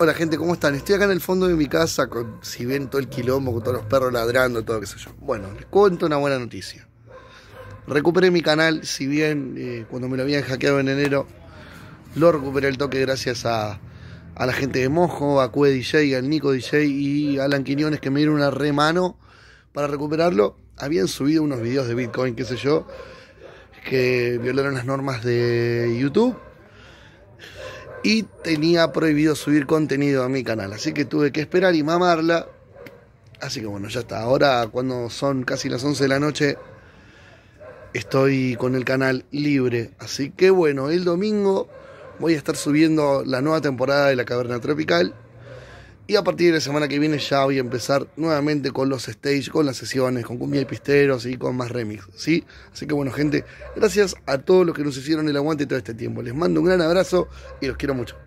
Hola gente, ¿cómo están? Estoy acá en el fondo de mi casa, con, si bien todo el quilombo, con todos los perros ladrando, todo qué sé yo. Bueno, les cuento una buena noticia. Recuperé mi canal, si bien eh, cuando me lo habían hackeado en enero, lo recuperé el toque gracias a, la gente de Mojo, a Cue DJ, al Nico DJ y a Alan Quiñones que me dieron una remano para recuperarlo. Habían subido unos videos de Bitcoin, qué sé yo, que violaron las normas de YouTube y tenía prohibido subir contenido a mi canal, así que tuve que esperar y mamarla. Así que bueno, ya está. Ahora cuando son casi las 11 de la noche estoy con el canal libre, así que bueno, el domingo voy a estar subiendo la nueva temporada de La Caverna Tropical y a partir de la semana que viene ya voy a empezar nuevamente con los stage, con las sesiones, con cumbia y pisteros y con más remix, ¿sí? Así que bueno, gente, gracias a todos los que nos hicieron el aguante todo este tiempo. Les mando un gran abrazo y los quiero mucho.